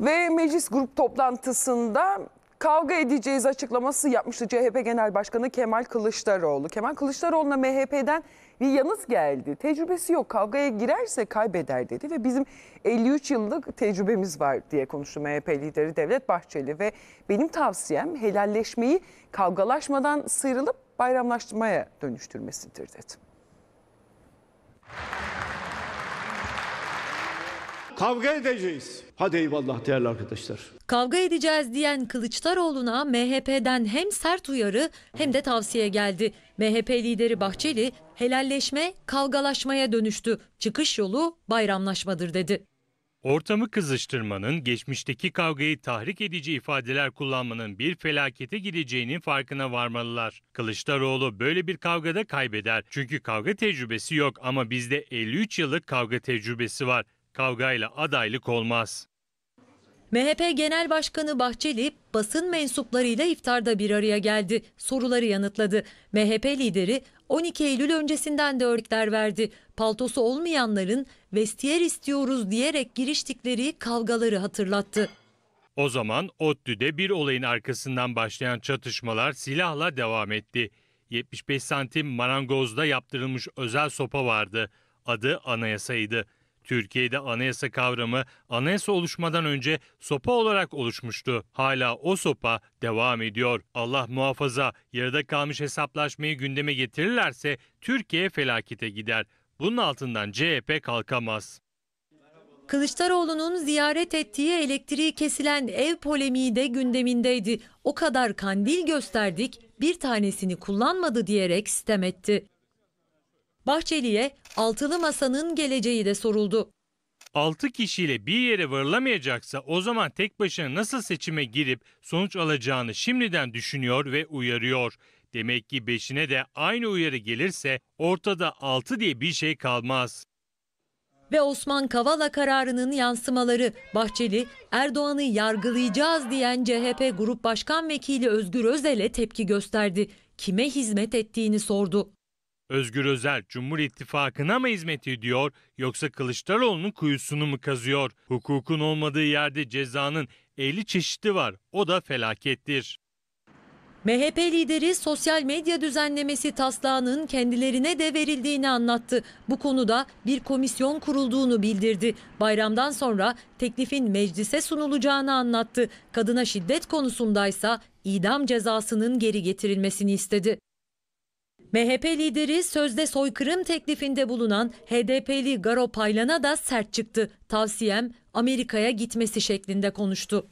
Ve meclis grup toplantısında kavga edeceğiz açıklaması yapmıştı CHP Genel Başkanı Kemal Kılıçdaroğlu. Kemal Kılıçdaroğlu'na MHP'den bir yanıt geldi. Tecrübesi yok kavgaya girerse kaybeder dedi ve bizim 53 yıllık tecrübemiz var diye konuştu MHP lideri Devlet Bahçeli. Ve benim tavsiyem helalleşmeyi kavgalaşmadan sıyrılıp bayramlaştırmaya dönüştürmesidir dedi. Kavga edeceğiz. Hadi eyvallah değerli arkadaşlar. Kavga edeceğiz diyen Kılıçdaroğlu'na MHP'den hem sert uyarı hem de tavsiye geldi. MHP lideri Bahçeli helalleşme kavgalaşmaya dönüştü. Çıkış yolu bayramlaşmadır dedi. Ortamı kızıştırmanın, geçmişteki kavgayı tahrik edici ifadeler kullanmanın bir felakete gideceğinin farkına varmalılar. Kılıçdaroğlu böyle bir kavgada kaybeder. Çünkü kavga tecrübesi yok ama bizde 53 yıllık kavga tecrübesi var kavgayla adaylık olmaz. MHP Genel Başkanı Bahçeli basın mensuplarıyla iftarda bir araya geldi. Soruları yanıtladı. MHP lideri 12 Eylül öncesinden de örnekler verdi. Paltosu olmayanların vestiyer istiyoruz diyerek giriştikleri kavgaları hatırlattı. O zaman ODTÜ'de bir olayın arkasından başlayan çatışmalar silahla devam etti. 75 santim marangozda yaptırılmış özel sopa vardı. Adı anayasaydı. Türkiye'de anayasa kavramı anayasa oluşmadan önce sopa olarak oluşmuştu. Hala o sopa devam ediyor. Allah muhafaza yarıda kalmış hesaplaşmayı gündeme getirirlerse Türkiye felakete gider. Bunun altından CHP kalkamaz. Kılıçdaroğlu'nun ziyaret ettiği elektriği kesilen ev polemiği de gündemindeydi. O kadar kandil gösterdik, bir tanesini kullanmadı diyerek sistem etti. Bahçeli'ye altılı masanın geleceği de soruldu. 6 kişiyle bir yere varılamayacaksa o zaman tek başına nasıl seçime girip sonuç alacağını şimdiden düşünüyor ve uyarıyor. Demek ki beşine de aynı uyarı gelirse ortada 6 diye bir şey kalmaz. Ve Osman Kavala kararının yansımaları Bahçeli Erdoğan'ı yargılayacağız diyen CHP Grup Başkan Vekili Özgür Özel'e tepki gösterdi. Kime hizmet ettiğini sordu. Özgür Özel Cumhur İttifakı'na mı hizmet ediyor yoksa Kılıçdaroğlu'nun kuyusunu mu kazıyor? Hukukun olmadığı yerde cezanın 50 çeşidi var. O da felakettir. MHP lideri sosyal medya düzenlemesi taslağının kendilerine de verildiğini anlattı. Bu konuda bir komisyon kurulduğunu bildirdi. Bayramdan sonra teklifin meclise sunulacağını anlattı. Kadına şiddet konusundaysa idam cezasının geri getirilmesini istedi. MHP lideri sözde soykırım teklifinde bulunan HDP'li Garo Paylan'a da sert çıktı. Tavsiyem Amerika'ya gitmesi şeklinde konuştu.